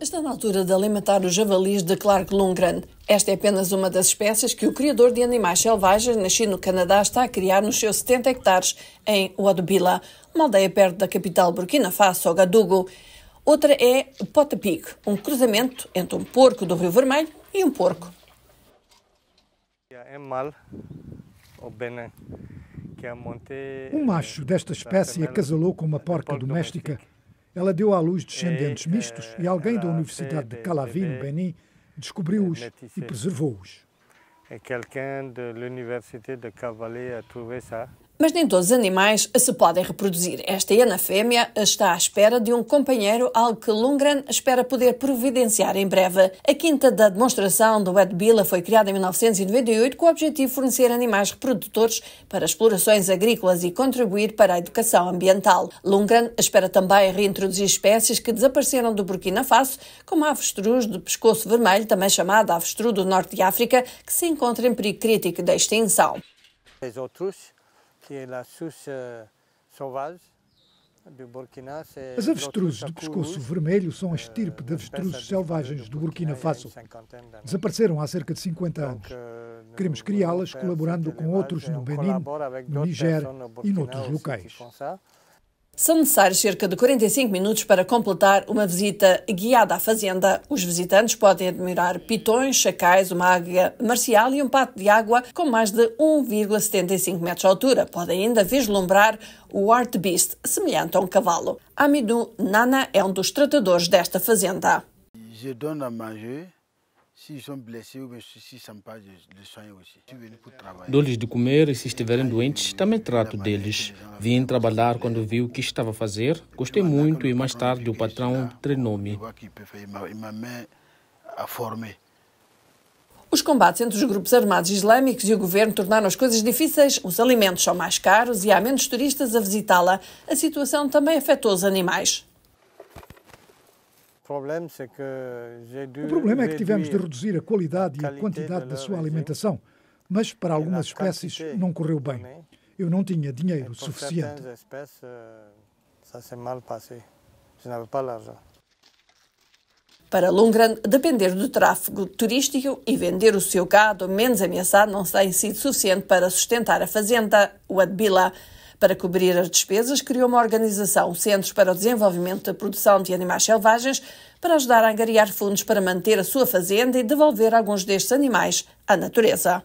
Está na altura de alimentar os javalis de Clark Lundgren. Esta é apenas uma das espécies que o criador de animais selvagens, nascido no Canadá, está a criar nos seus 70 hectares em Wadubila, uma aldeia perto da capital Burkina Faso, Ouagadougou. Outra é o Potapig, um cruzamento entre um porco do Rio Vermelho e um porco. É é um macho desta eh, espécie acasalou com uma é porca doméstica ela deu à luz descendentes mistos e alguém da Universidade de Calavino, Benin, descobriu-os e preservou-os. alguém é da Universidade de Cavalé a trouvé isso? Mas nem todos os animais se podem reproduzir. Esta hiena fêmea está à espera de um companheiro, algo que Lundgren espera poder providenciar em breve. A quinta da demonstração do Ed Billa foi criada em 1998 com o objetivo de fornecer animais reprodutores para explorações agrícolas e contribuir para a educação ambiental. Lundgren espera também reintroduzir espécies que desapareceram do Burkina Faso, como a avestruz de pescoço vermelho, também chamada avestruz do norte de África, que se encontra em perigo crítico da extinção. As outros que é a as avestruzes de pescoço vermelho são a eh, estirpe de avestruzes selvagens do Burkina Faso. Desapareceram há cerca de 50 então, anos. Queremos criá-las colaborando com outros no Benin, no Niger e noutros locais. São necessários cerca de 45 minutos para completar uma visita guiada à fazenda. Os visitantes podem admirar pitões, chacais, uma águia marcial e um pato de água com mais de 1,75 metros de altura. Podem ainda vislumbrar o Art Beast, semelhante a um cavalo. Amidu Nana é um dos tratadores desta fazenda. Je donne à manger. Dou-lhes de comer e se estiverem doentes, também trato deles. Vim trabalhar quando vi o que estava a fazer, gostei muito e mais tarde o patrão treinou-me. Os combates entre os grupos armados islâmicos e o governo tornaram as coisas difíceis, os alimentos são mais caros e há menos turistas a visitá-la. A situação também afetou os animais. É o problema é que tivemos de reduzir a qualidade e a quantidade da sua alimentação, mas para algumas espécies não correu bem. Né? Eu não tinha dinheiro é, suficiente. Eh, para Lundgren, depender do tráfego turístico e vender o seu gado menos ameaçado não tem sido suficiente para sustentar a fazenda, o Adbila. Para cobrir as despesas, criou uma organização, Centros para o Desenvolvimento da Produção de Animais Selvagens, para ajudar a angariar fundos para manter a sua fazenda e devolver alguns destes animais à natureza.